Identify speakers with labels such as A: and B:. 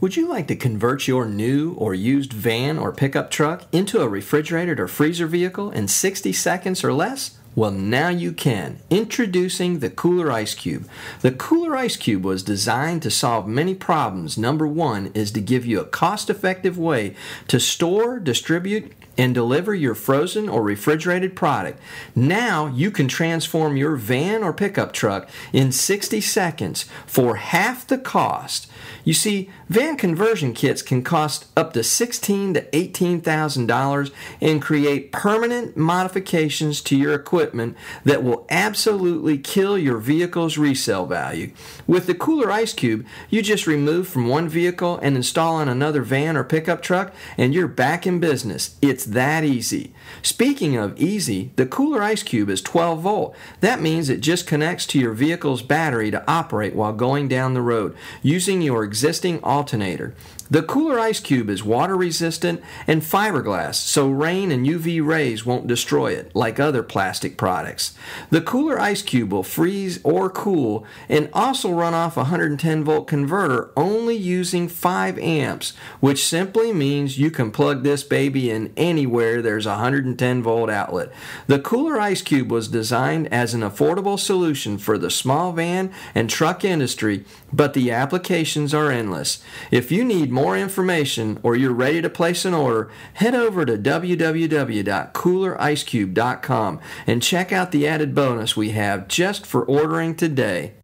A: Would you like to convert your new or used van or pickup truck into a refrigerated or freezer vehicle in 60 seconds or less? Well, now you can. Introducing the Cooler Ice Cube. The Cooler Ice Cube was designed to solve many problems. Number one is to give you a cost effective way to store, distribute, and deliver your frozen or refrigerated product. Now you can transform your van or pickup truck in 60 seconds for half the cost. You see, van conversion kits can cost up to $16 to $18,000 and create permanent modifications to your equipment equipment that will absolutely kill your vehicle's resale value. With the Cooler Ice Cube, you just remove from one vehicle and install on another van or pickup truck, and you're back in business. It's that easy. Speaking of easy, the Cooler Ice Cube is 12 volt. That means it just connects to your vehicle's battery to operate while going down the road using your existing alternator. The cooler ice cube is water resistant and fiberglass, so rain and UV rays won't destroy it like other plastic products. The cooler ice cube will freeze or cool and also run off a 110 volt converter only using 5 amps, which simply means you can plug this baby in anywhere there's a 110 volt outlet. The cooler ice cube was designed as an affordable solution for the small van and truck industry, but the applications are endless. If you need more more information or you're ready to place an order, head over to www.coolericecube.com and check out the added bonus we have just for ordering today.